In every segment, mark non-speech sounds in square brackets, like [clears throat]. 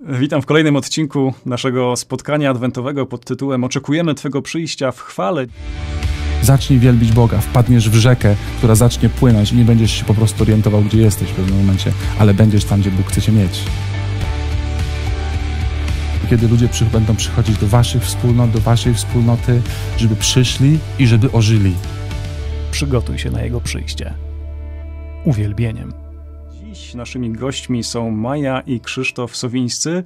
Witam w kolejnym odcinku naszego spotkania adwentowego pod tytułem Oczekujemy Twego przyjścia w chwale. Zacznij wielbić Boga, wpadniesz w rzekę, która zacznie płynąć i nie będziesz się po prostu orientował, gdzie jesteś w pewnym momencie, ale będziesz tam, gdzie Bóg chce Cię mieć. Kiedy ludzie przy, będą przychodzić do Waszych wspólnot, do Waszej wspólnoty, żeby przyszli i żeby ożyli. Przygotuj się na Jego przyjście. Uwielbieniem. Dziś naszymi gośćmi są Maja i Krzysztof Sowińscy.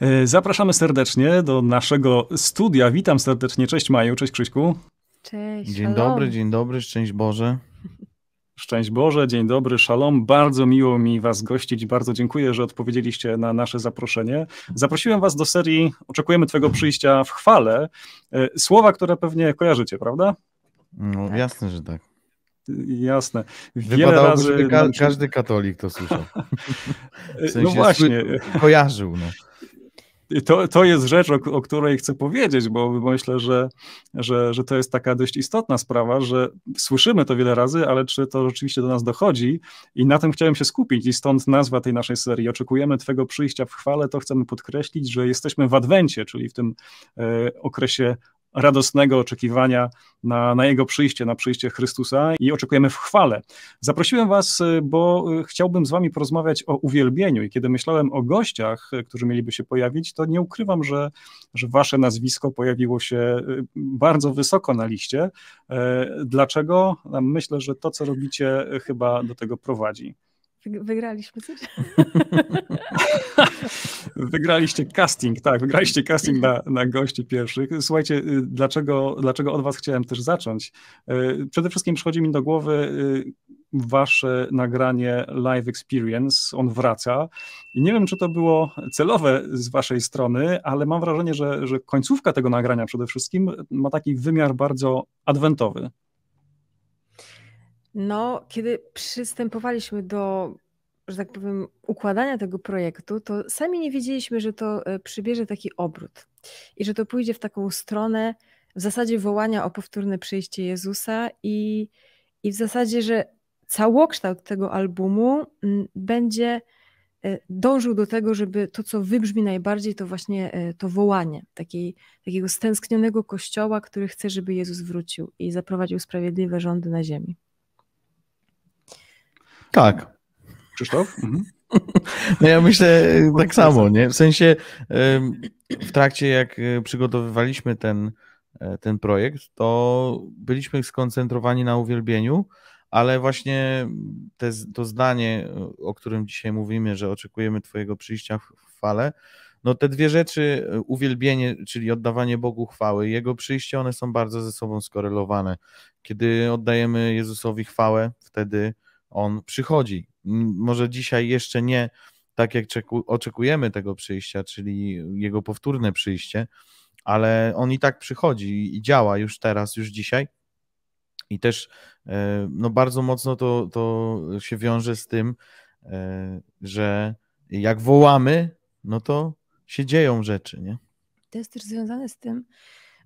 E, zapraszamy serdecznie do naszego studia. Witam serdecznie. Cześć Maju, cześć Krzyśku. Cześć. Dzień dobry, dzień dobry, szczęść Boże. Szczęść Boże, dzień dobry, szalom. Bardzo miło mi Was gościć. Bardzo dziękuję, że odpowiedzieliście na nasze zaproszenie. Zaprosiłem Was do serii Oczekujemy Twojego przyjścia w chwale. E, słowa, które pewnie kojarzycie, prawda? No, tak. jasne, że tak jasne. Wiele Wypadało, razy... Żeby ka każdy katolik to słyszał. [laughs] W sensie no właśnie. Kojarzył. No. To, to jest rzecz, o, o, której chcę powiedzieć, bo myślę, że, że, że to jest taka dość istotna sprawa, że słyszymy to wiele razy, ale czy to rzeczywiście do nas dochodzi? I na tym chciałem się skupić, i stąd nazwa tej naszej serii. Oczekujemy Twego przyjścia w chwale, to chcemy podkreślić, że jesteśmy w Adwencie, czyli w tym e, okresie radosnego oczekiwania na, na, Jego przyjście, na przyjście Chrystusa i oczekujemy w chwale. Zaprosiłem Was, y, bo y, chciałbym z Wami porozmawiać o uwielbieniu i kiedy myślałem o gościach, y, którzy mieliby się pojawić, to nie ukrywam, że, że Wasze nazwisko pojawiło się bardzo wysoko na liście. Dlaczego? Myślę, że to, co robicie, chyba do tego prowadzi. Wygraliśmy coś? [laughs] Wygraliście casting, tak, wygraliście casting na, na gości pierwszych. Słuchajcie, y, dlaczego, dlaczego od was chciałem też zacząć? Y, przede wszystkim przychodzi mi do głowy y, wasze nagranie Live Experience, on wraca. I nie wiem, czy to było celowe z waszej strony, ale mam wrażenie, że, że końcówka tego nagrania przede wszystkim ma taki wymiar bardzo adwentowy. No, kiedy przystępowaliśmy do, że tak powiem, układania tego projektu, to sami nie wiedzieliśmy, że to e, przybierze taki obrót i że to pójdzie w taką stronę w zasadzie wołania o powtórne przyjście Jezusa i, i w zasadzie, że całokształt tego albumu mm, będzie e, dążył do tego, żeby to, co wybrzmi najbardziej, to właśnie e, to wołanie takiej, takiego stęsknionego kościoła, który chce, żeby Jezus wrócił i zaprowadził sprawiedliwe rządy na ziemi. Tak. Krzysztof? Mhm. [laughs] No ja myślę e, tak samo, nie? W sensie w trakcie jak e, przygotowywaliśmy ten, e, ten projekt, to byliśmy skoncentrowani na uwielbieniu, ale właśnie te, to zdanie, o którym dzisiaj mówimy, że oczekujemy Twojego przyjścia w fale, no te dwie rzeczy, uwielbienie, czyli oddawanie Bogu chwały, Jego przyjście, one są bardzo ze sobą skorelowane. Kiedy oddajemy Jezusowi chwałę, wtedy on przychodzi. Może dzisiaj jeszcze nie tak, jak oczekujemy tego przyjścia, czyli jego powtórne przyjście, ale on i tak przychodzi i działa już teraz, już dzisiaj. I też e, no, bardzo mocno to, to się wiąże z tym, e, że jak wołamy, no to się dzieją rzeczy, nie? To jest też związane z tym,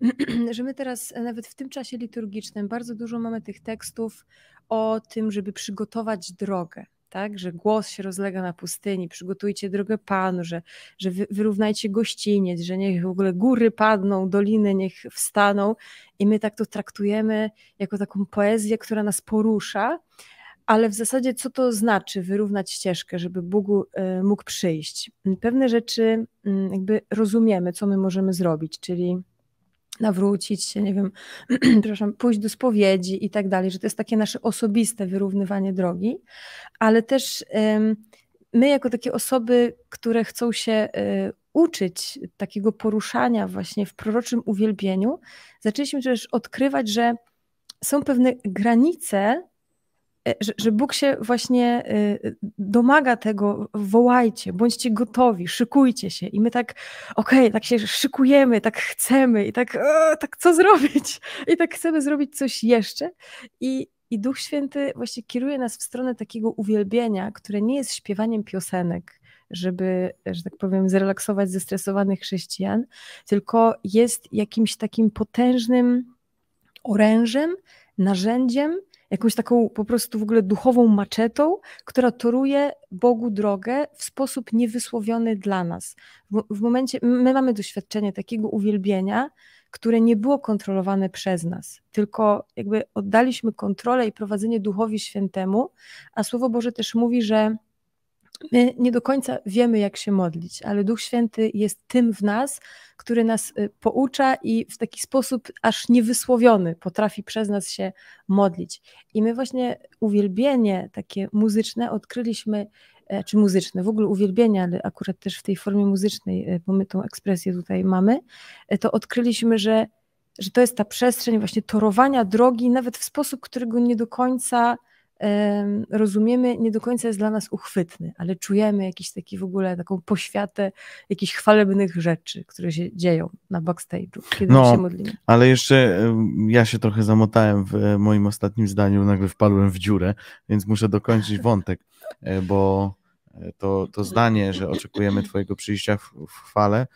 [clears throat] że my teraz e, nawet w tym czasie liturgicznym bardzo dużo mamy tych tekstów o tym, żeby przygotować drogę. Tak, że głos się rozlega na pustyni, przygotujcie drogę Panu, że, że wyrównajcie gościniec, że niech w ogóle góry padną, doliny niech wstaną i my tak to traktujemy jako taką poezję, która nas porusza, ale w zasadzie co to znaczy wyrównać ścieżkę, żeby Bóg e, mógł przyjść? Pewne rzeczy mm, jakby rozumiemy, co my możemy zrobić, czyli nawrócić się, nie wiem, [clears throat] przepraszam, pójść do spowiedzi i tak dalej, że to jest takie nasze osobiste wyrównywanie drogi, ale też my jako takie osoby, które chcą się y, uczyć takiego poruszania właśnie w proroczym uwielbieniu, zaczęliśmy też odkrywać, że są pewne granice, E, że, Bóg się właśnie e, domaga tego, wołajcie, bądźcie gotowi, szykujcie się. I my tak, okej, okay, tak się szykujemy, tak chcemy i tak, tak co zrobić? [laughs] I tak chcemy zrobić coś jeszcze. I, I Duch Święty właśnie kieruje nas w stronę takiego uwielbienia, które nie jest śpiewaniem piosenek, żeby, że tak powiem, zrelaksować zestresowanych chrześcijan, tylko jest jakimś takim potężnym orężem, narzędziem, jakąś taką po prostu w ogóle duchową maczetą, która toruje Bogu drogę w sposób niewysłowiony dla nas. W, momencie, my mamy doświadczenie takiego uwielbienia, które nie było kontrolowane przez nas, tylko jakby oddaliśmy kontrolę i prowadzenie Duchowi Świętemu, a Słowo Boże też mówi, że My nie do końca wiemy, jak się modlić, ale Duch Święty jest tym w nas, który nas y, poucza i w taki sposób aż niewysłowiony potrafi przez nas się modlić. I my właśnie uwielbienie takie muzyczne odkryliśmy, e, czy muzyczne, w ogóle uwielbienie, ale akurat też w tej formie muzycznej, e, bo my tą ekspresję tutaj mamy, e, to odkryliśmy, że, że to jest ta przestrzeń właśnie torowania drogi, nawet w sposób, którego nie do końca rozumiemy, nie do końca jest dla nas uchwytny, ale czujemy jakiś taki w ogóle taką poświatę jakichś chwalebnych rzeczy, które się dzieją na backstage'u, kiedy no, się modlimy. Ale jeszcze ja się trochę zamotałem w e, moim ostatnim zdaniu, nagle wpadłem w dziurę, więc muszę dokończyć wątek, e, bo e, to, to zdanie, że oczekujemy Twojego przyjścia w, w chwale,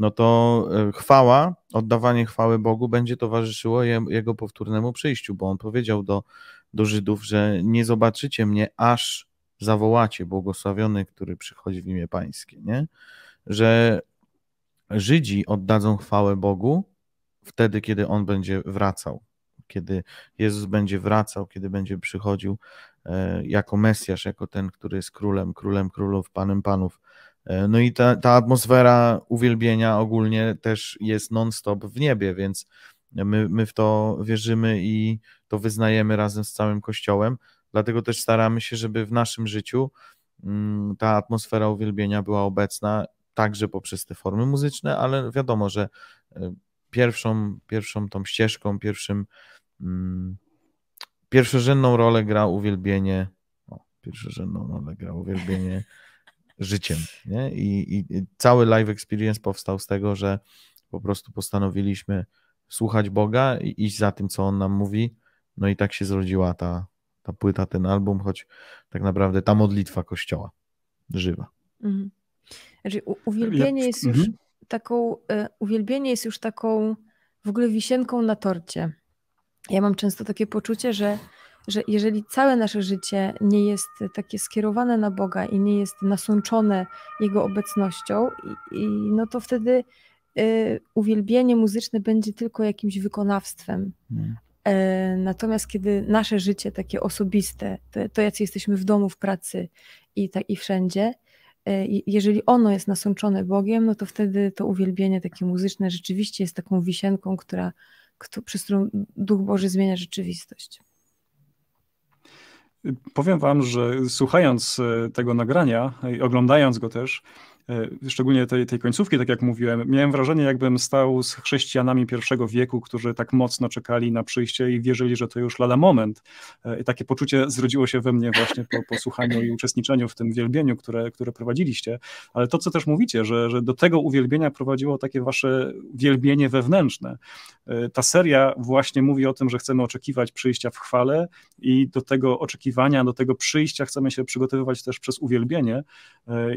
no to e, chwała, oddawanie chwały Bogu będzie towarzyszyło jego powtórnemu przyjściu, bo on powiedział do, do Żydów, że nie zobaczycie mnie, aż zawołacie błogosławiony, który przychodzi w imię Pańskie, nie? Że Żydzi oddadzą chwałę Bogu wtedy, kiedy on będzie wracał, kiedy Jezus będzie wracał, kiedy będzie przychodził e, jako Mesjasz, jako ten, który jest królem, królem królów, panem panów E, no i ta, ta atmosfera uwielbienia ogólnie też jest non-stop w niebie, więc my, my w to wierzymy i to wyznajemy razem z całym Kościołem. Dlatego też staramy się, żeby w naszym życiu mm, ta atmosfera uwielbienia była obecna także poprzez te formy muzyczne, ale wiadomo, że e, pierwszą, pierwszą tą ścieżką, pierwszym mm, pierwszorzędną rolę gra uwielbienie. O, pierwszorzędną rolę gra uwielbienie życiem. Nie? I, i, cały live experience powstał z tego, że po prostu postanowiliśmy słuchać Boga i iść za tym, co On nam mówi. No i tak się zrodziła ta, ta płyta, ten album, choć tak naprawdę ta modlitwa Kościoła żywa. Mhm. Znaczy, uwielbienie jest już mhm. taką, e, uwielbienie jest już taką w ogóle wisienką na torcie. Ja mam często takie poczucie, że że jeżeli całe nasze życie nie jest takie skierowane na Boga i nie jest nasączone Jego obecnością, i, i no to wtedy y, uwielbienie muzyczne będzie tylko jakimś wykonawstwem. Y, natomiast kiedy nasze życie takie osobiste, to, to jacy jesteśmy w domu, w pracy i, tak, i wszędzie, e, jeżeli ono jest nasączone Bogiem, no to wtedy to uwielbienie takie muzyczne rzeczywiście jest taką wisienką, która, kto, przez którą Duch Boży zmienia rzeczywistość. Powiem Wam, że słuchając e, tego nagrania i oglądając go też, E, szczególnie tej, tej końcówki, tak jak mówiłem, miałem wrażenie, jakbym stał z chrześcijanami pierwszego wieku, którzy tak mocno czekali na przyjście i wierzyli, że to już lada moment. E, I takie poczucie zrodziło się we mnie właśnie po, posłuchaniu słuchaniu i uczestniczeniu w tym wielbieniu, które, które prowadziliście. Ale to, co też mówicie, że, że do tego uwielbienia prowadziło takie wasze wielbienie wewnętrzne. E, ta seria właśnie mówi o tym, że chcemy oczekiwać przyjścia w chwale i do tego oczekiwania, do tego przyjścia chcemy się przygotowywać też przez uwielbienie.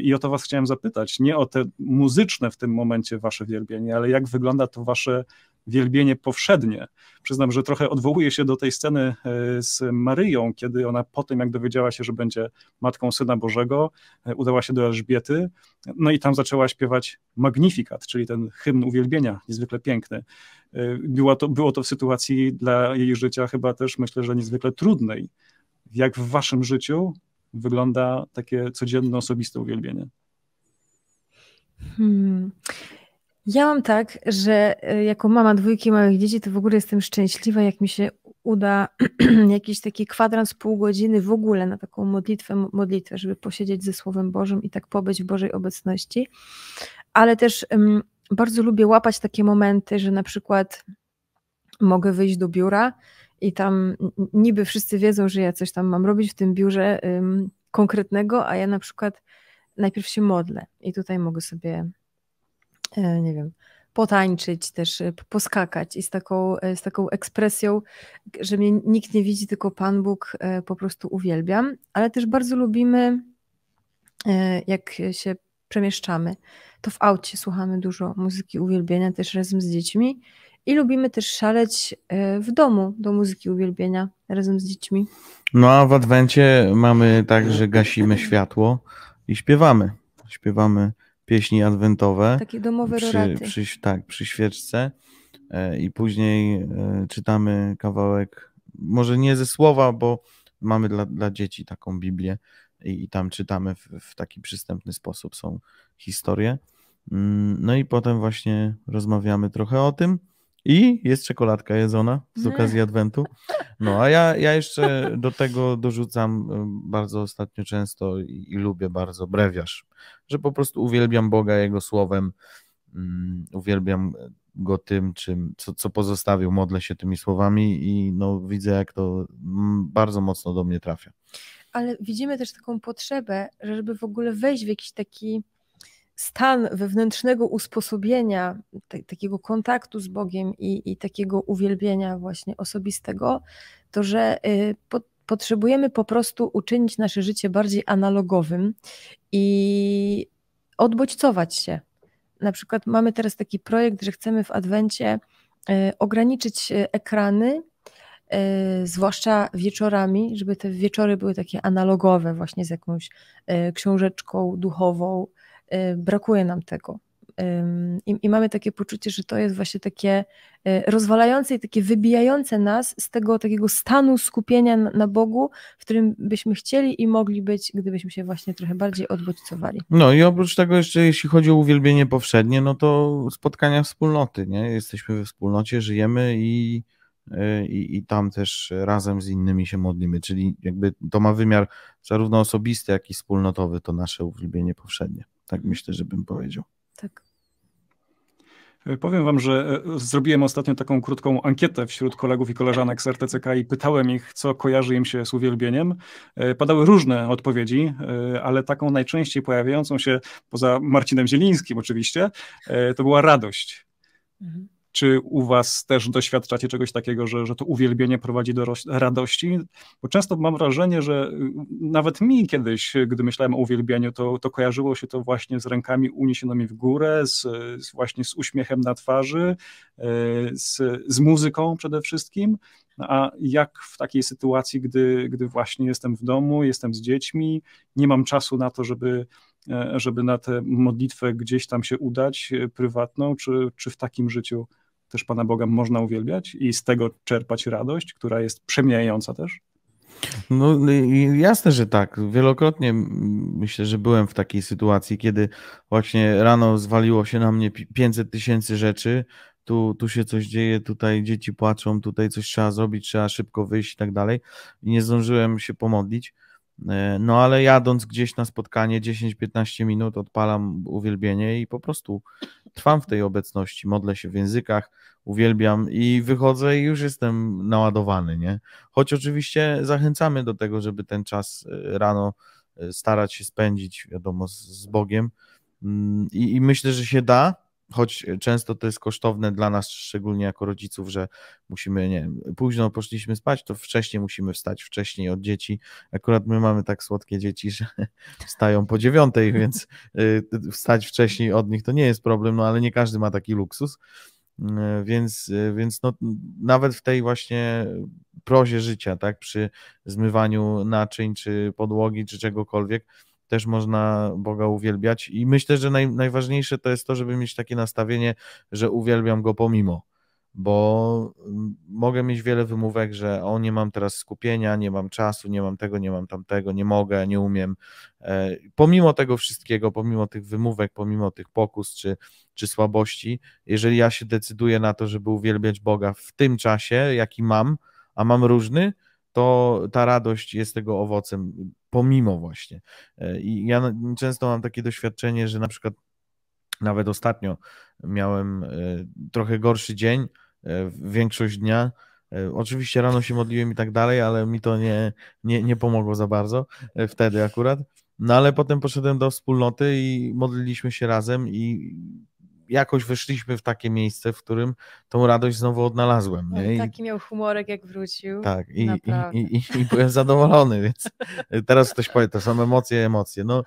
I o to was chciałem zapytać zapytać nie o te muzyczne w tym momencie wasze wielbienie, ale jak wygląda to wasze wielbienie powszednie. Przyznam, że trochę odwołuję się do tej sceny e, z Maryją, kiedy ona po tym, jak dowiedziała się, że będzie matką Syna Bożego, e, udała się do Elżbiety, no i tam zaczęła śpiewać Magnifikat, czyli ten hymn uwielbienia, niezwykle piękny. E, było to, było to w sytuacji dla jej życia chyba też, myślę, że niezwykle trudnej. Jak w waszym życiu wygląda takie codzienne, osobiste uwielbienie? Hmm. Ja mam tak, że e, jako mama dwójki małych dzieci, to w ogóle jestem szczęśliwa, jak mi się uda [clears throat] jakiś taki kwadrans, pół godziny w ogóle na taką modlitwę, modlitwę, żeby posiedzieć ze Słowem Bożym i tak pobyć w Bożej obecności. Ale też um, bardzo lubię łapać takie momenty, że na przykład mogę wyjść do biura i tam niby wszyscy wiedzą, że ja coś tam mam robić w tym biurze um, konkretnego, a ja na przykład najpierw się modlę i tutaj mogę sobie, e, nie wiem, potańczyć też, e, poskakać i z taką, e, z taką ekspresją, że mnie nikt nie widzi, tylko Pan Bóg po prostu uwielbiam, ale też bardzo lubimy, jak się przemieszczamy, to w aucie słuchamy dużo muzyki uwielbienia też razem z dziećmi i lubimy też szaleć w domu do muzyki uwielbienia razem z dziećmi. No a w Adwencie mamy tak, że gasimy światło, i śpiewamy. Śpiewamy pieśni adwentowe. Takie domowe przy, Przy, tak, przy świeczce e, i później e, czytamy kawałek, może nie ze słowa, bo mamy dla, dla dzieci taką Biblię i, i tam czytamy w, w, taki przystępny sposób, są historie. Mm, no i potem właśnie rozmawiamy trochę o tym i jest czekoladka jedzona z mm. okazji Adwentu. [laughs] No, a ja, ja jeszcze do tego dorzucam bardzo ostatnio często i, i lubię bardzo brewiarz, że po prostu uwielbiam Boga Jego słowem, um, uwielbiam Go tym, czym, co, co pozostawił, modlę się tymi słowami i no, widzę, jak to mm, bardzo mocno do mnie trafia. Ale widzimy też taką potrzebę, żeby w ogóle wejść w jakiś taki stan wewnętrznego usposobienia, te, takiego kontaktu z Bogiem i, i, takiego uwielbienia właśnie osobistego, to że y, po, potrzebujemy po prostu uczynić nasze życie bardziej analogowym i odbodźcować się. Na przykład mamy teraz taki projekt, że chcemy w Adwencie y, ograniczyć y, ekrany, zwłaszcza wieczorami, żeby te wieczory były takie analogowe właśnie z jakąś książeczką duchową, Y, brakuje nam tego. Y, I, I, mamy takie poczucie, że to jest właśnie takie y, rozwalające i takie wybijające nas z tego takiego stanu skupienia na, Bogu, w którym byśmy chcieli i mogli być, gdybyśmy się właśnie trochę bardziej odbodźcowali. No i oprócz tego jeszcze, jeśli chodzi o uwielbienie powszednie, no to spotkania wspólnoty, nie? Jesteśmy we wspólnocie, żyjemy i, i, i tam też razem z innymi się modlimy, czyli jakby to ma wymiar zarówno osobisty, jak i wspólnotowy, to nasze uwielbienie powszednie. Tak myślę, że bym powiedział. Tak. E, powiem wam, że e, zrobiłem ostatnio taką krótką ankietę wśród kolegów i koleżanek z RTCK i pytałem ich, co kojarzy im się z uwielbieniem. E, padały różne odpowiedzi, ale taką najczęściej pojawiającą się, poza Marcinem Zielińskim oczywiście, to była radość. Mhm. Czy u Was też doświadczacie czegoś takiego, że, że to uwielbienie prowadzi do radości? Bo często mam wrażenie, że y, nawet mi kiedyś, y, gdy myślałem o uwielbieniu, to, to kojarzyło się to właśnie z rękami uniesionymi w górę, z, z właśnie z uśmiechem na twarzy, y, z, z muzyką przede wszystkim. No, a jak w takiej sytuacji, gdy, gdy właśnie jestem w domu, jestem z dziećmi, nie mam czasu na to, żeby, e, żeby na tę modlitwę gdzieś tam się udać, prywatną, czy, czy w takim życiu też Pana Boga można uwielbiać i z tego czerpać radość, która jest przemijająca też? No, no jasne, że tak. Wielokrotnie myślę, że byłem w takiej sytuacji, kiedy właśnie rano zwaliło się na mnie 500 tysięcy rzeczy, tu, tu się coś dzieje, tutaj dzieci płaczą, tutaj coś trzeba zrobić, trzeba szybko wyjść i tak dalej. I nie zdążyłem się pomodlić. E, no ale jadąc gdzieś na spotkanie 10-15 minut odpalam uwielbienie i po prostu trwam w tej obecności, modlę się w językach, uwielbiam i wychodzę i już jestem naładowany, nie? Choć oczywiście zachęcamy do tego, żeby ten czas e, rano e, starać się spędzić, wiadomo, z, Bogiem mm, I, i myślę, że się da, choć często to jest kosztowne dla nas, szczególnie jako rodziców, że musimy, nie wiem, późno poszliśmy spać, to wcześniej musimy wstać, wcześniej od dzieci. Akurat my mamy tak słodkie dzieci, że [laughs] wstają po dziewiątej, więc y, wstać wcześniej od nich to nie jest problem, no ale nie każdy ma taki luksus. Y, więc, y, więc no, nawet w tej właśnie prozie życia, tak, przy zmywaniu naczyń, czy podłogi, czy czegokolwiek, też można Boga uwielbiać. I myślę, że naj, najważniejsze to jest to, żeby mieć takie nastawienie, że uwielbiam go pomimo. Bo mm, mogę mieć wiele wymówek, że o nie mam teraz skupienia, nie mam czasu, nie mam tego, nie mam tamtego, nie mogę, nie umiem. E, pomimo tego wszystkiego, pomimo tych wymówek, pomimo tych pokus czy, czy słabości, jeżeli ja się decyduję na to, żeby uwielbiać Boga w tym czasie, jaki mam, a mam różny, to ta radość jest tego owocem pomimo właśnie. E, I ja często mam takie doświadczenie, że na przykład nawet ostatnio miałem e, trochę gorszy dzień, e, większość dnia. Oczywiście rano się modliłem i tak dalej, ale mi to nie, nie, nie pomogło za bardzo wtedy akurat. No ale potem poszedłem do wspólnoty i modliliśmy się razem i jakoś wyszliśmy w takie miejsce, w którym tą radość znowu odnalazłem. No, I... Taki miał humorek, jak wrócił. Tak, i, i, i, i byłem zadowolony, więc [laughs] teraz ktoś powie, to są emocje, emocje. No,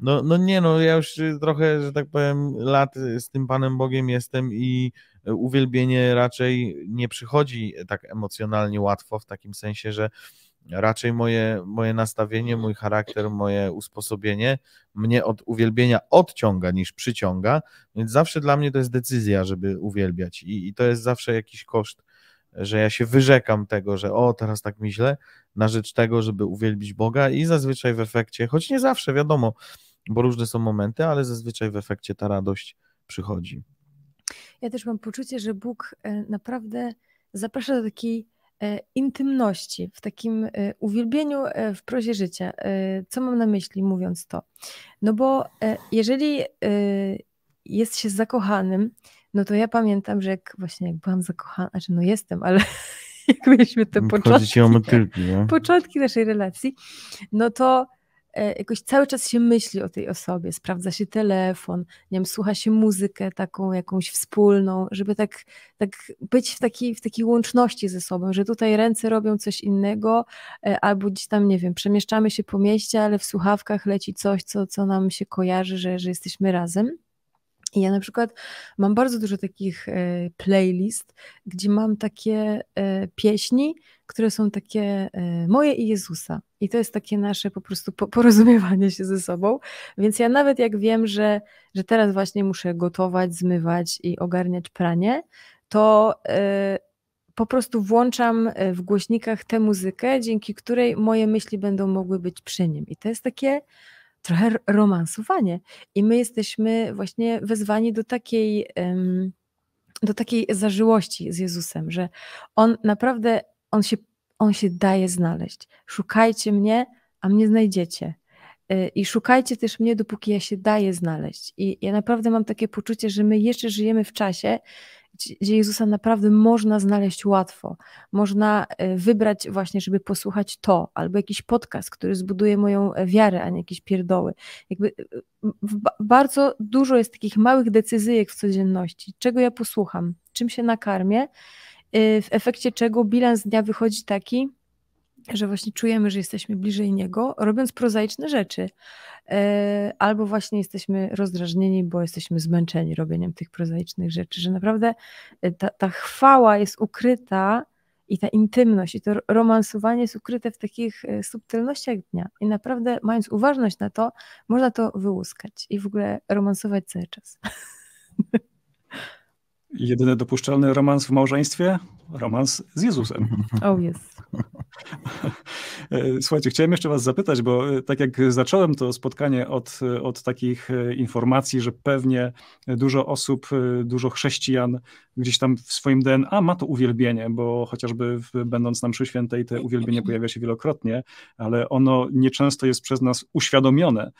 no, no nie, no ja już trochę, że tak powiem, lat z tym Panem Bogiem jestem i uwielbienie raczej nie przychodzi tak emocjonalnie łatwo, w takim sensie, że Raczej moje, moje nastawienie, mój charakter, moje usposobienie mnie od uwielbienia odciąga niż przyciąga, więc zawsze dla mnie to jest decyzja, żeby uwielbiać i, i to jest zawsze jakiś koszt, że ja się wyrzekam tego, że o, teraz tak mi źle, na rzecz tego, żeby uwielbić Boga i zazwyczaj w efekcie, choć nie zawsze, wiadomo, bo różne są momenty, ale zazwyczaj w efekcie ta radość przychodzi. Ja też mam poczucie, że Bóg e, naprawdę zaprasza do takiej E, intymności, w takim e, uwielbieniu e, w prozie życia. Co mam na myśli mówiąc to? No bo jeżeli jest się zakochanym, no to ja pamiętam, że jak właśnie jak byłam zakochana, znaczy no jestem, ale [laughs] jak mieliśmy te początki, o motylki, nie? początki naszej relacji, no to E, jakoś cały czas się myśli o tej osobie, sprawdza się telefon, nie wiem, słucha się muzykę taką jakąś wspólną, żeby tak, tak być w takiej, w takiej łączności ze sobą, że tutaj ręce robią coś innego, e, albo gdzieś tam, nie wiem, przemieszczamy się po mieście, ale w słuchawkach leci coś, co, co nam się kojarzy, że, że jesteśmy razem. I ja na przykład mam bardzo dużo takich e, playlist, gdzie mam takie e, pieśni, które są takie e, moje i Jezusa. I to jest takie nasze po prostu porozumiewanie się ze sobą. Więc ja nawet jak wiem, że, że teraz właśnie muszę gotować, zmywać i ogarniać pranie, to po prostu włączam w głośnikach tę muzykę, dzięki której moje myśli będą mogły być przy nim. I to jest takie trochę romansowanie. I my jesteśmy właśnie wezwani do takiej, do takiej zażyłości z Jezusem, że On naprawdę, On się, on się daje znaleźć. Szukajcie mnie, a mnie znajdziecie. Y, I szukajcie też mnie, dopóki ja się daję znaleźć. I ja naprawdę mam takie poczucie, że my jeszcze żyjemy w czasie, gdzie Jezusa naprawdę można znaleźć łatwo. Można e, wybrać właśnie, żeby posłuchać to, albo jakiś podcast, który zbuduje moją e, wiarę, a nie jakieś pierdoły. Jakby e, bardzo dużo jest takich małych decyzyjek w codzienności. Czego ja posłucham? Czym się nakarmię? W efekcie czego bilans dnia wychodzi taki, że właśnie czujemy, że jesteśmy bliżej Niego, robiąc prozaiczne rzeczy. E, albo właśnie jesteśmy rozdrażnieni, bo jesteśmy zmęczeni robieniem tych prozaicznych rzeczy, że naprawdę e, ta, ta chwała jest ukryta i ta intymność i to romansowanie jest ukryte w takich e, subtelnościach dnia. I naprawdę, mając uważność na to, można to wyłuskać i w ogóle romansować cały czas. [laughs] Jedyny dopuszczalny romans w małżeństwie? Romans z Jezusem. O, mhm. oh, jest. [laughs] Słuchajcie, chciałem jeszcze Was zapytać, bo e, tak jak zacząłem to spotkanie od, e, od takich e, informacji, że pewnie dużo osób, dużo chrześcijan gdzieś tam w swoim DNA ma to uwielbienie, bo chociażby w, będąc na mszy świętej te uwielbienie pojawia się wielokrotnie, ale ono nieczęsto jest przez nas uświadomione.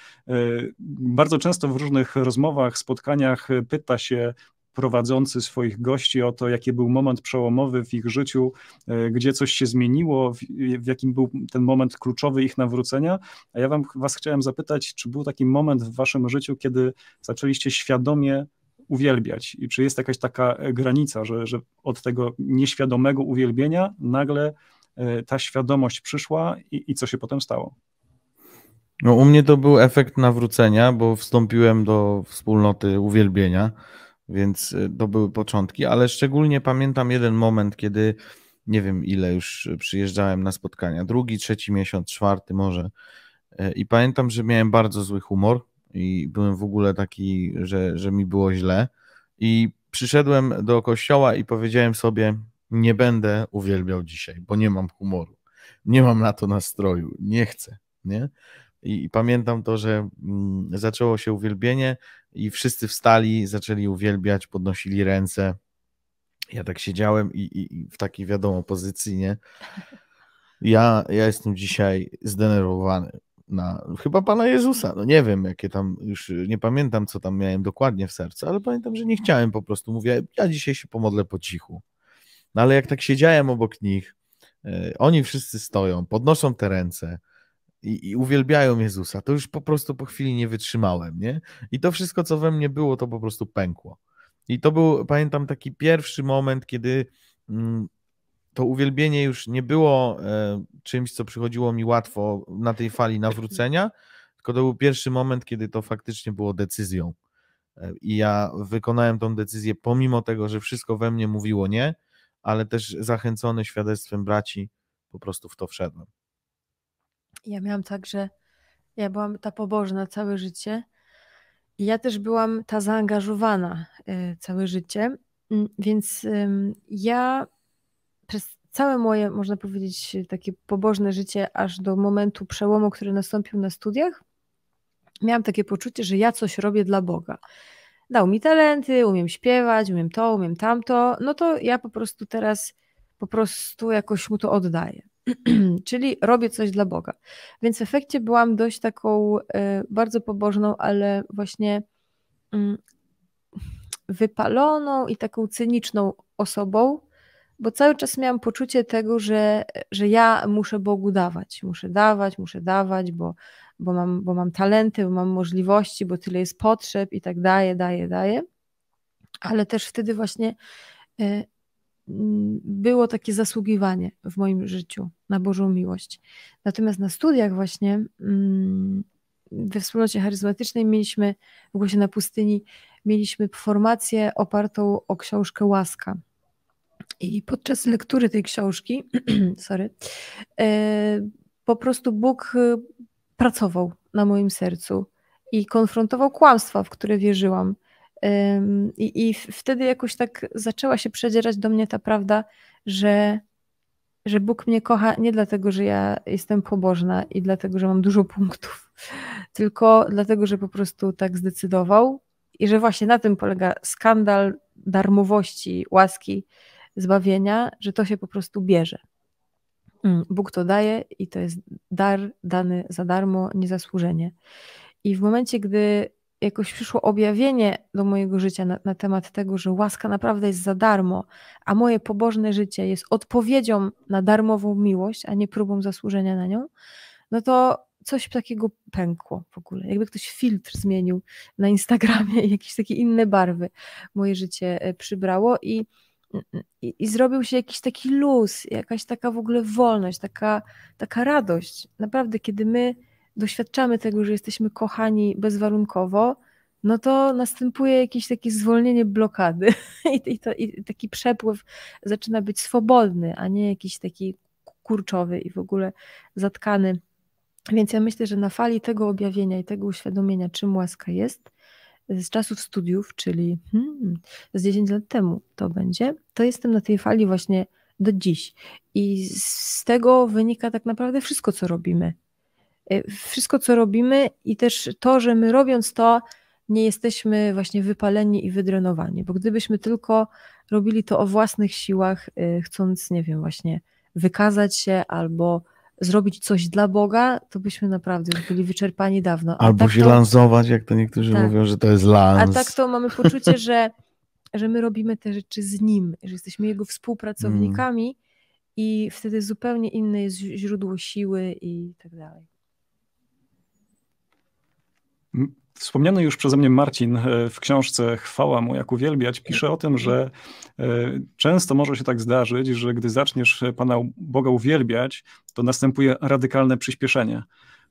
Bardzo często w różnych rozmowach, spotkaniach pyta się prowadzący swoich gości o to, jaki był moment przełomowy w ich życiu, e, gdzie coś się zmieniło, w jakim był ten moment kluczowy ich nawrócenia. A ja wam, was chciałem zapytać, czy był taki moment w waszym życiu, kiedy zaczęliście świadomie uwielbiać i czy jest jakaś taka e, granica, że, że od tego nieświadomego uwielbienia nagle e, ta świadomość przyszła i, i co się potem stało? No, u mnie to był efekt nawrócenia, bo wstąpiłem do wspólnoty uwielbienia więc y, to były początki, ale szczególnie pamiętam jeden moment, kiedy nie wiem ile już przyjeżdżałem na spotkania, drugi, trzeci miesiąc, czwarty może. E, I pamiętam, że miałem bardzo zły humor i byłem w ogóle taki, że, że mi było źle. I przyszedłem do kościoła i powiedziałem sobie, nie będę uwielbiał dzisiaj, bo nie mam humoru, nie mam na to nastroju, nie chcę. Nie? I, i pamiętam to, że mm, zaczęło się uwielbienie, i wszyscy wstali, zaczęli uwielbiać, podnosili ręce. Ja tak siedziałem i, i, i w takiej wiadomo pozycji, nie? Ja, ja jestem dzisiaj zdenerwowany na chyba Pana Jezusa. No nie wiem, jakie tam już nie pamiętam, co tam miałem dokładnie w sercu, ale pamiętam, że nie chciałem po prostu. Mówię, ja dzisiaj się pomodlę po cichu. No ale jak tak siedziałem obok nich, e, oni wszyscy stoją, podnoszą te ręce, i, i, uwielbiają Jezusa, to już po prostu po chwili nie wytrzymałem, nie? I to wszystko, co we mnie było, to po prostu pękło. I to był, pamiętam, taki pierwszy moment, kiedy mm, to uwielbienie już nie było e, czymś, co przychodziło mi łatwo na tej fali nawrócenia, tylko to był pierwszy moment, kiedy to faktycznie było decyzją. E, I ja wykonałem tą decyzję, pomimo tego, że wszystko we mnie mówiło nie, ale też zachęcony świadectwem braci, po prostu w to wszedłem. Ja miałam tak, że ja byłam ta pobożna całe życie i ja też byłam ta zaangażowana y, całe życie, mm, więc ja przez całe moje, można powiedzieć, takie pobożne życie, aż do momentu przełomu, który nastąpił na studiach, miałam takie poczucie, że ja coś robię dla Boga. Dał mi talenty, umiem śpiewać, umiem to, umiem tamto, no to ja po prostu teraz po prostu jakoś mu to oddaję. [clears throat] czyli robię coś dla Boga. Więc w efekcie byłam dość taką e, bardzo pobożną, ale właśnie mm, wypaloną i taką cyniczną osobą, bo cały czas miałam poczucie tego, że, że ja muszę Bogu dawać, muszę dawać, muszę dawać, bo, bo, mam, bo mam talenty, bo mam możliwości, bo tyle jest potrzeb i tak daje, daje, daje, Ale też wtedy właśnie e, było takie zasługiwanie w moim życiu na Bożą miłość. Natomiast na studiach właśnie mm, we wspólnocie charyzmatycznej mieliśmy w na Pustyni mieliśmy formację opartą o książkę Łaska. I podczas lektury tej książki, [clears throat] sorry, e, po prostu Bóg e, pracował na moim sercu i konfrontował kłamstwa, w które wierzyłam. I, I wtedy jakoś tak zaczęła się przedzierać do mnie ta prawda, że, że Bóg mnie kocha nie dlatego, że ja jestem pobożna i dlatego, że mam dużo punktów, [laughs] tylko dlatego, że po prostu tak zdecydował i że właśnie na tym polega skandal darmowości, łaski, zbawienia, że to się po prostu bierze. Mm, Bóg to daje i to jest dar dany za darmo, niezasłużenie. I w momencie, gdy jakoś przyszło objawienie do mojego życia na, na, temat tego, że łaska naprawdę jest za darmo, a moje pobożne życie jest odpowiedzią na darmową miłość, a nie próbą zasłużenia na nią, no to coś takiego pękło w ogóle. Jakby ktoś filtr zmienił na Instagramie i jakieś takie inne barwy moje życie e, przybrało i, i, i zrobił się jakiś taki luz, jakaś taka w ogóle wolność, taka, taka radość. Naprawdę, kiedy my doświadczamy tego, że jesteśmy kochani bezwarunkowo, no to następuje jakieś takie zwolnienie blokady [laughs] I, to, i, taki przepływ zaczyna być swobodny, a nie jakiś taki kurczowy i w ogóle zatkany. Więc ja myślę, że na fali tego objawienia i tego uświadomienia, czym łaska jest, z czasów studiów, czyli hmm, z 10 lat temu to będzie, to jestem na tej fali właśnie do dziś. I z tego wynika tak naprawdę wszystko, co robimy Y, wszystko, co robimy i też to, że my robiąc to, nie jesteśmy właśnie wypaleni i wydrenowani, bo gdybyśmy tylko robili to o własnych siłach, y, chcąc, nie wiem, właśnie wykazać się albo zrobić coś dla Boga, to byśmy naprawdę już byli wyczerpani dawno. A albo tak się to, lansować, jak to niektórzy tak. mówią, że to jest lans. A tak to mamy poczucie, że, że my robimy te rzeczy z Nim, że jesteśmy Jego współpracownikami mm. i wtedy zupełnie inne jest źródło siły i tak dalej. Wspomniany już przeze mnie Marcin e, w książce Chwała mu jak uwielbiać pisze o tym, że e, często może się tak zdarzyć, że gdy zaczniesz e, Pana Boga uwielbiać, to następuje radykalne przyspieszenie.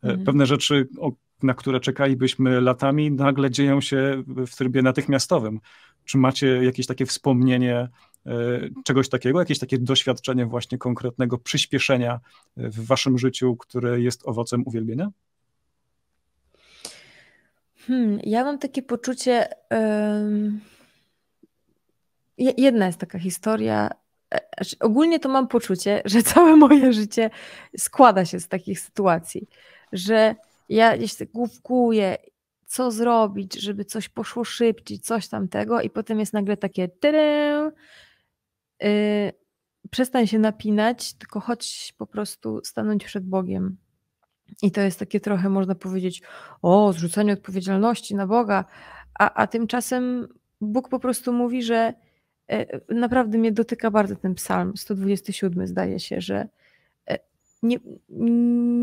Mhm. Pewne rzeczy, na które czekalibyśmy latami, nagle dzieją się w trybie natychmiastowym. Czy macie jakieś takie wspomnienie czegoś takiego, jakieś takie doświadczenie właśnie konkretnego przyspieszenia w waszym życiu, które jest owocem uwielbienia? Hmm, ja mam takie poczucie. Yy... Jedna jest taka historia. E, znaczy ogólnie to mam poczucie, [laughs] że całe moje życie składa się z takich sytuacji, że ja gdzieś tak główkuję, co zrobić, żeby coś poszło szybciej, coś tamtego, i potem jest nagle takie. Tyry, yy, przestań się napinać, tylko chodź po prostu stanąć przed Bogiem i to jest takie trochę, można powiedzieć, o, zrzucenie odpowiedzialności na Boga, a, a tymczasem Bóg po prostu mówi, że e, e, naprawdę mnie dotyka bardzo ten psalm 127, zdaje się, że nie,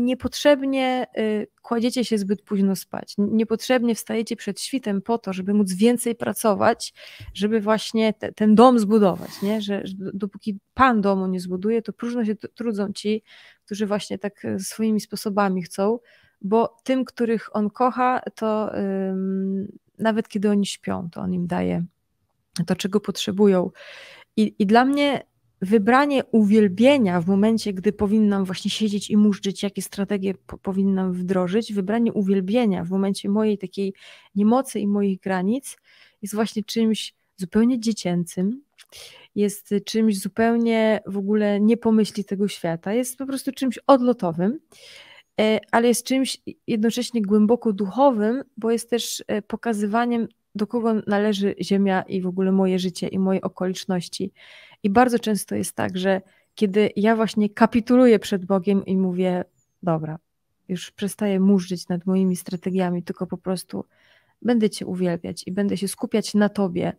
niepotrzebnie y, kładziecie się zbyt późno spać, niepotrzebnie wstajecie przed świtem po to, żeby móc więcej pracować, żeby właśnie te, ten dom zbudować, nie? Że, że dopóki pan domu nie zbuduje, to próżno się trudzą ci, którzy właśnie tak y, swoimi sposobami chcą, bo tym, których on kocha, to ym, nawet kiedy oni śpią, to on im daje to, czego potrzebują. I, i dla mnie wybranie uwielbienia w momencie, gdy powinnam właśnie siedzieć i muszczyć, jakie strategie po powinnam wdrożyć, wybranie uwielbienia w momencie mojej takiej niemocy i moich granic jest właśnie czymś zupełnie dziecięcym, jest czymś zupełnie w ogóle nie pomyśli tego świata, jest po prostu czymś odlotowym, e, ale jest czymś jednocześnie głęboko duchowym, bo jest też e, pokazywaniem do kogo należy Ziemia i w ogóle moje życie i moje okoliczności. I bardzo często jest tak, że kiedy ja właśnie kapituluję przed Bogiem i mówię, dobra, już przestaję murzyć nad moimi strategiami, tylko po prostu będę Cię uwielbiać i będę się skupiać na Tobie.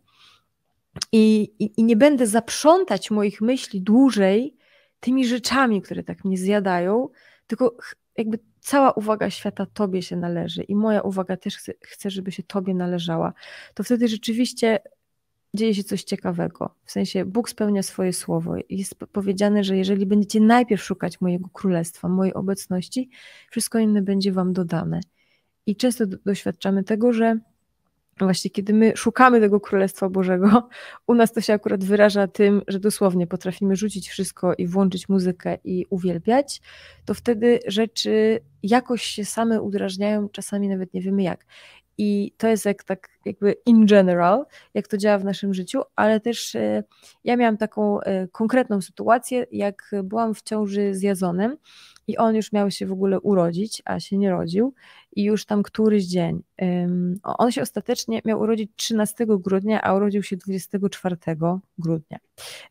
I, i, i nie będę zaprzątać moich myśli dłużej tymi rzeczami, które tak mnie zjadają, tylko jakby cała uwaga świata Tobie się należy i moja uwaga też chce, chce, żeby się Tobie należała, to wtedy rzeczywiście dzieje się coś ciekawego. W sensie Bóg spełnia swoje słowo. Jest powiedziane, że jeżeli będziecie najpierw szukać mojego królestwa, mojej obecności, wszystko inne będzie Wam dodane. I często doświadczamy tego, że właśnie kiedy my szukamy tego Królestwa Bożego, u nas to się akurat wyraża tym, że dosłownie potrafimy rzucić wszystko i włączyć muzykę i uwielbiać, to wtedy rzeczy jakoś się same udrażniają, czasami nawet nie wiemy jak. I to jest jak tak jakby in general, jak to działa w naszym życiu, ale też e, ja miałam taką e, konkretną sytuację, jak byłam w ciąży z Jazonem i on już miał się w ogóle urodzić, a się nie rodził i już tam któryś dzień. On się ostatecznie miał urodzić 13 grudnia, a urodził się 24 grudnia.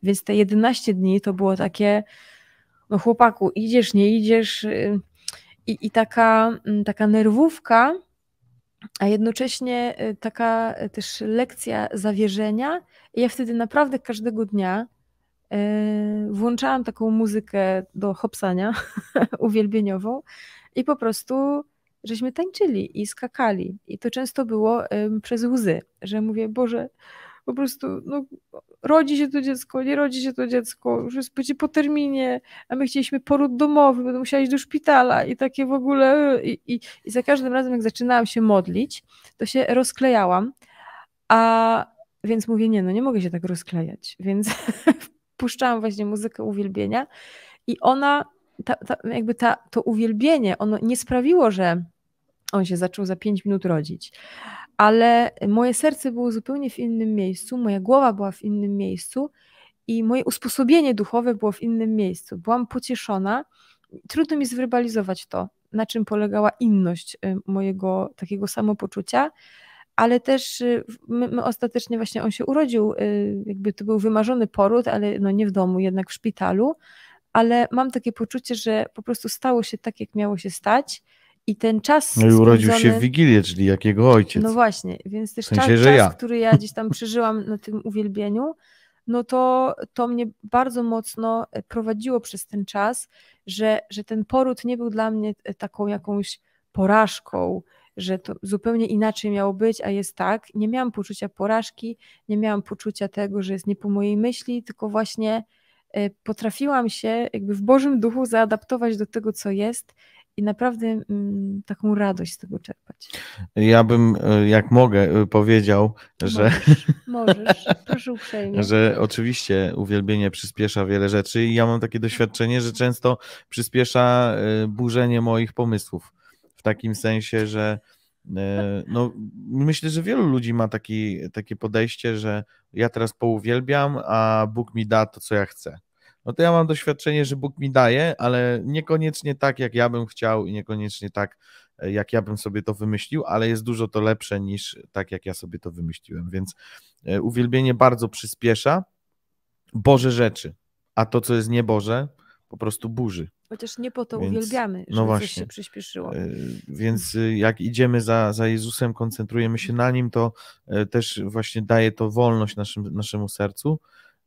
Więc te 11 dni to było takie no chłopaku, idziesz, nie idziesz y, i, i taka, mm, taka nerwówka, a jednocześnie y, taka y, też lekcja zawierzenia. Ja wtedy naprawdę każdego dnia y, włączałam taką muzykę do hopsania [laughs] uwielbieniową i po prostu żeśmy tańczyli i skakali. I to często było przez łzy, że mówię, Boże, po prostu no, rodzi się to dziecko, nie rodzi się to dziecko, już jest będzie po terminie, a my chcieliśmy poród domowy, będę musiała iść do szpitala i takie w ogóle. I, i, I za każdym razem, jak zaczynałam się modlić, to się rozklejałam, a więc mówię, nie, no nie mogę się tak rozklejać, więc [laughs] puszczałam właśnie muzykę uwielbienia i ona, ta, ta, jakby ta, to uwielbienie, ono nie sprawiło, że on się zaczął za 5 minut rodzić, ale moje serce było zupełnie w innym miejscu, moja głowa była w innym miejscu i moje usposobienie duchowe było w innym miejscu. Byłam pocieszona. Trudno mi zwerbalizować to, na czym polegała inność y, mojego takiego samopoczucia, ale też y, my, my ostatecznie właśnie on się urodził, y, jakby to był wymarzony poród, ale no nie w domu, jednak w szpitalu, ale mam takie poczucie, że po prostu stało się tak, jak miało się stać i ten czas. No i urodził spędzony... się w Wigilię, czyli jakiego ojciec. No właśnie, więc też w sensie, czas, ja. który ja gdzieś tam przeżyłam na tym uwielbieniu, no to, to mnie bardzo mocno e, prowadziło przez ten czas, że, że ten poród nie był dla mnie e, taką jakąś porażką, że to zupełnie inaczej miało być, a jest tak. Nie miałam poczucia porażki, nie miałam poczucia tego, że jest nie po mojej myśli, tylko właśnie e, potrafiłam się jakby w Bożym Duchu zaadaptować do tego, co jest i naprawdę mm, taką radość z tego czerpać. Ja bym, e, jak mogę, e, powiedział, że. Możesz, [laughs] możesz proszę uprzejmie. że oczywiście uwielbienie przyspiesza wiele rzeczy i ja mam takie doświadczenie, że często przyspiesza e, burzenie moich pomysłów. W takim sensie, że. No, myślę, że wielu ludzi ma taki, takie podejście, że ja teraz pouwielbiam, a Bóg mi da to, co ja chcę no to ja mam doświadczenie, że Bóg mi daje, ale niekoniecznie tak, jak ja bym chciał i niekoniecznie tak, e, jak ja bym sobie to wymyślił, ale jest dużo to lepsze niż tak, jak ja sobie to wymyśliłem. Więc e, uwielbienie bardzo przyspiesza Boże rzeczy, a to, co jest nieboże, po prostu burzy. Chociaż nie po to więc, uwielbiamy, no żeby no właśnie. coś się przyspieszyło. E, więc jak idziemy za, za Jezusem, koncentrujemy się na Nim, to też właśnie daje to wolność naszym, naszemu sercu,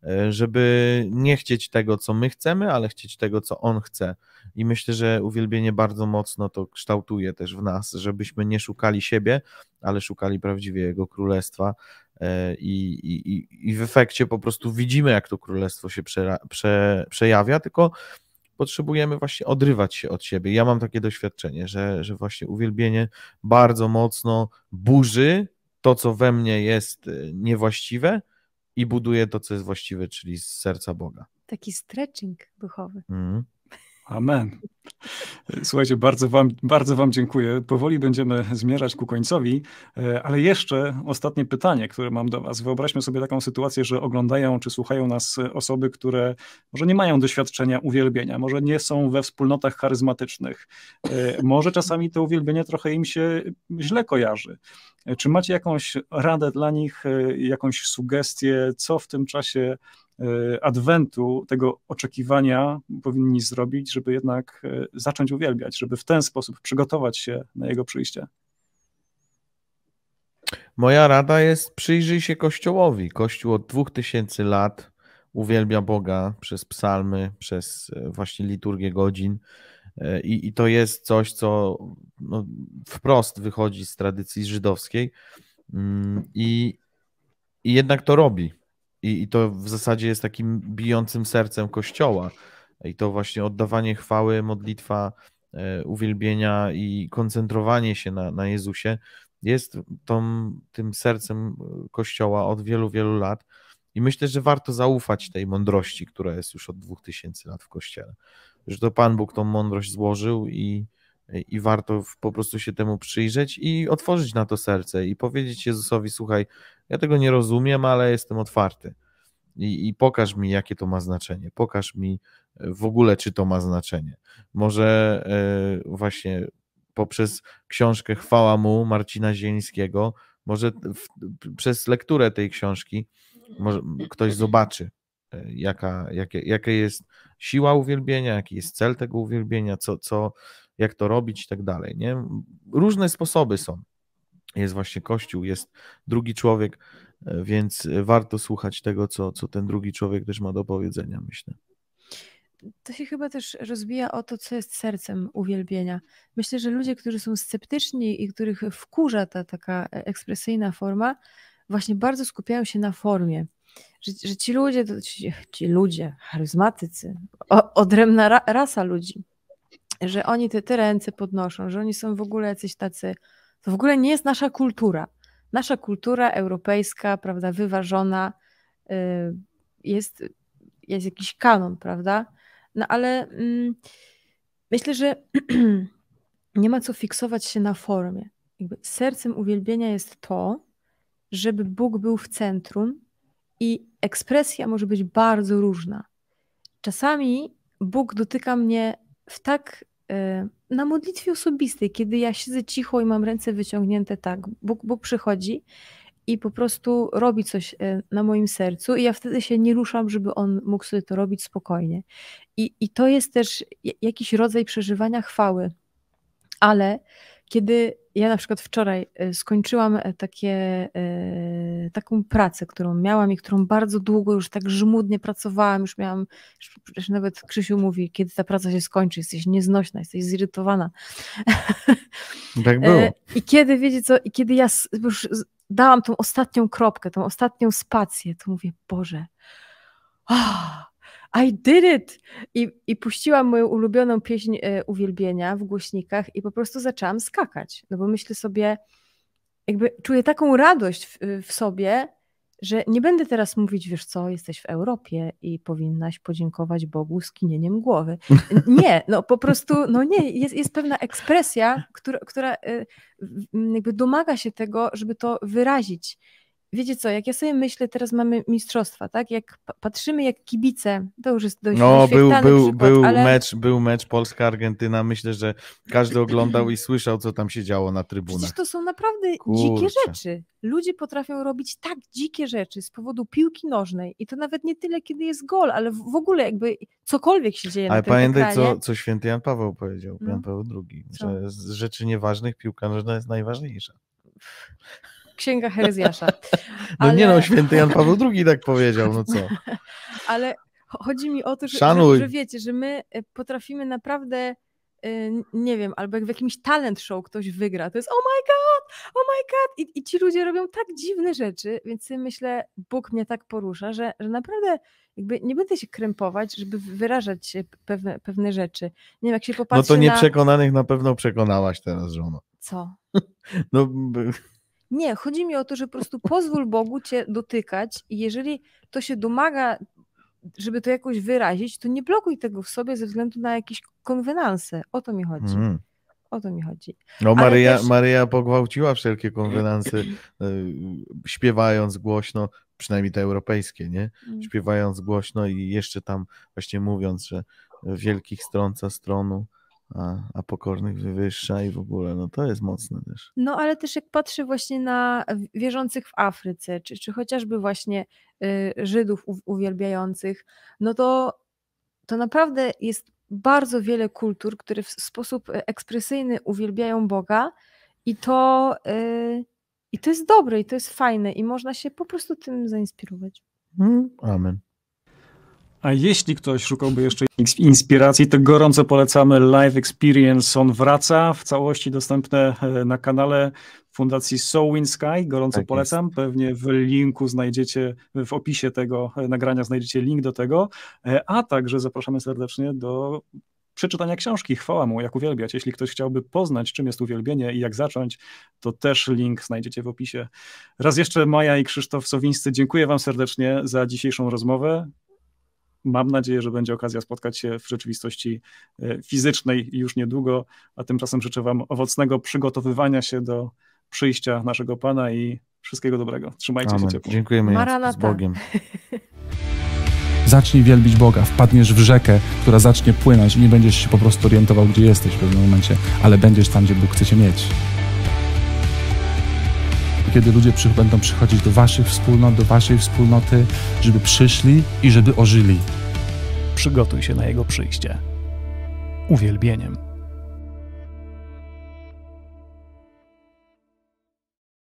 E, żeby nie chcieć tego, co my chcemy, ale chcieć tego, co on chce. I myślę, że uwielbienie bardzo mocno to kształtuje też w nas, żebyśmy nie szukali siebie, ale szukali prawdziwie Jego Królestwa. E, I, i, i w efekcie po prostu widzimy, jak to królestwo się prze, prze, przejawia, tylko potrzebujemy właśnie odrywać się od siebie. Ja mam takie doświadczenie, że, że właśnie uwielbienie bardzo mocno burzy to, co we mnie jest e, niewłaściwe, i buduje to, co jest właściwe, czyli z serca Boga. Taki stretching duchowy. Mm. Amen. Słuchajcie, bardzo wam, bardzo wam dziękuję. Powoli będziemy zmierzać ku końcowi, e, ale jeszcze ostatnie pytanie, które mam do Was. Wyobraźmy sobie taką sytuację, że oglądają czy słuchają nas osoby, które może nie mają doświadczenia uwielbienia, może nie są we wspólnotach charyzmatycznych, e, może czasami to uwielbienie trochę im się źle kojarzy. E, czy macie jakąś radę dla nich, jakąś sugestię, co w tym czasie Y, adwentu, tego oczekiwania powinni zrobić, żeby jednak y, zacząć uwielbiać, żeby w ten sposób przygotować się na jego przyjście. Moja rada jest przyjrzyj się Kościołowi. Kościół od dwóch tysięcy lat uwielbia Boga przez psalmy, przez y, właśnie liturgię godzin. I, i to jest coś, co no, wprost wychodzi z tradycji żydowskiej. Mm, I, I jednak to robi. I, I to w zasadzie jest takim bijącym sercem Kościoła. I to właśnie oddawanie chwały, modlitwa, e, uwielbienia i koncentrowanie się na, na Jezusie jest tą, tym sercem Kościoła od wielu, wielu lat. I myślę, że warto zaufać tej mądrości, która jest już od 2000 lat w Kościele. Że to Pan Bóg tą mądrość złożył i, i warto po prostu się temu przyjrzeć i otworzyć na to serce i powiedzieć Jezusowi: Słuchaj, ja tego nie rozumiem, ale jestem otwarty. I, I, pokaż mi, jakie to ma znaczenie. Pokaż mi e, w ogóle, czy to ma znaczenie. Może e, właśnie poprzez książkę Chwała mu Marcina Zielińskiego, może w, przez lekturę tej książki może ktoś zobaczy, e, jaka, jakie, jaka jest siła uwielbienia, jaki jest cel tego uwielbienia, co, co, jak to robić i tak dalej. Nie? Różne sposoby są jest właśnie Kościół, jest drugi człowiek, e, więc e, warto słuchać tego, co, co ten drugi człowiek też ma do powiedzenia, myślę. To się chyba też rozbija o to, co jest sercem uwielbienia. Myślę, że ludzie, którzy są sceptyczni i których wkurza ta taka e, ekspresyjna forma, właśnie bardzo skupiają się na formie. Że, że ci ludzie, ci, ci, ludzie, charyzmatycy, o, odrębna ra, rasa ludzi, że oni te, te ręce podnoszą, że oni są w ogóle jacyś tacy to w ogóle nie jest nasza kultura. Nasza kultura europejska, prawda, wyważona, y, jest, jest jakiś kanon, prawda? No ale mm, myślę, że [clears throat] nie ma co fiksować się na formie. Jakby sercem uwielbienia jest to, żeby Bóg był w centrum i ekspresja może być bardzo różna. Czasami Bóg dotyka mnie w tak Y, na modlitwie osobistej, kiedy ja siedzę cicho i mam ręce wyciągnięte tak, Bóg, Bóg przychodzi i po prostu robi coś y, na moim sercu, i ja wtedy się nie ruszam, żeby on mógł sobie to robić spokojnie. I, i to jest też jakiś rodzaj przeżywania chwały, ale kiedy ja na przykład wczoraj e, skończyłam e, takie, e, taką pracę, którą miałam i którą bardzo długo już tak żmudnie pracowałam, już miałam, przecież nawet Krzysiu mówi, kiedy ta praca się skończy, jesteś nieznośna, jesteś zirytowana. Tak było. I kiedy, wiecie co, i kiedy ja już dałam tą ostatnią kropkę, tą ostatnią spację, to mówię, Boże, oh, i did it! I, i puściłam moją ulubioną pieśń e, uwielbienia w głośnikach i po prostu zaczęłam skakać. No bo myślę sobie, jakby czuję taką radość w, w sobie, że nie będę teraz mówić, wiesz co, jesteś w Europie i powinnaś podziękować Bogu skinieniem głowy. [laughs] Nie, no po prostu, no nie, jest, jest pewna ekspresja, która, która e, jakby domaga się tego, żeby to wyrazić wiecie co, jak ja sobie myślę, teraz mamy mistrzostwa, tak? Jak patrzymy, jak kibice, to już jest dość No, był, był, przykład, był, ale... mecz, był mecz Polska-Argentyna, myślę, że każdy [clears throat] oglądał i słyszał, co tam się działo na trybunach. Przecież to są naprawdę Kurczę. dzikie rzeczy. Ludzie potrafią robić tak dzikie rzeczy z powodu piłki nożnej i to nawet nie tyle, kiedy jest gol, ale w ogóle jakby cokolwiek się dzieje ale na tym pamiętaj, Ale pamiętaj, co, co święty Jan Paweł powiedział, no. Jan Paweł II, co? że z rzeczy nieważnych piłka nożna jest najważniejsza księga Heryzjasza. Ale... No nie no, święty Jan Paweł II tak powiedział, no co. [laughs] Ale chodzi mi o to, że, że, że wiecie, że my y, potrafimy naprawdę y, nie wiem, albo jak w jakimś talent show ktoś wygra, to jest oh my god, oh my god i, i ci ludzie robią tak dziwne rzeczy, więc myślę, Bóg mnie tak porusza, że, że naprawdę jakby nie będę się krępować, żeby wyrażać pewne, pewne rzeczy. Nie wiem, jak się popatrzy No to nieprzekonanych na... na pewno przekonałaś teraz, żono. Co? [laughs] no nie, chodzi mi o to, że po prostu pozwól Bogu cię dotykać i jeżeli to się domaga, żeby to jakoś wyrazić, to nie blokuj tego w sobie ze względu na jakieś konwenanse. O to mi chodzi. Mm. O to mi chodzi. No Maria, Maryja, też... pogwałciła wszelkie konwenanse, [clears throat] e, śpiewając głośno, przynajmniej te europejskie, nie? Mm. Śpiewając głośno i jeszcze tam właśnie mówiąc, że wielkich stronca stronu a, a pokornych wywyższa i w ogóle, no to jest mocne też. No ale też jak patrzę właśnie na wierzących w Afryce, czy, czy chociażby właśnie y, Żydów uwielbiających, no to, to naprawdę jest bardzo wiele kultur, które w sposób ekspresyjny uwielbiają Boga i to, y, i to jest dobre, i to jest fajne i można się po prostu tym zainspirować. Mm, amen. A jeśli ktoś szukałby jeszcze inspiracji, to gorąco polecamy Live Experience. On wraca w całości dostępne e, na kanale Fundacji So Win Sky. Gorąco tak polecam. Jest. Pewnie w linku znajdziecie, w opisie tego e, nagrania znajdziecie link do tego. E, a także zapraszamy serdecznie do przeczytania książki Chwała mu, jak uwielbiać. Jeśli ktoś chciałby poznać, czym jest uwielbienie i jak zacząć, to też link znajdziecie w opisie. Raz jeszcze Maja i Krzysztof Sowińscy, dziękuję Wam serdecznie za dzisiejszą rozmowę. Mam nadzieję, że będzie okazja spotkać się w rzeczywistości e, fizycznej już niedługo, a tymczasem życzę Wam owocnego przygotowywania się do przyjścia naszego Pana i wszystkiego dobrego. Trzymajcie Amen. się ciepło. Dziękujemy Maranata. z Bogiem. [laughs] Zacznij wielbić Boga, wpadniesz w rzekę, która zacznie płynąć i nie będziesz się po prostu orientował, gdzie jesteś w pewnym momencie, ale będziesz tam, gdzie Bóg chce cię mieć kiedy ludzie przy, będą przychodzić do Waszych wspólnot, do Waszej wspólnoty, żeby przyszli i żeby ożyli. Przygotuj się na Jego przyjście. Uwielbieniem.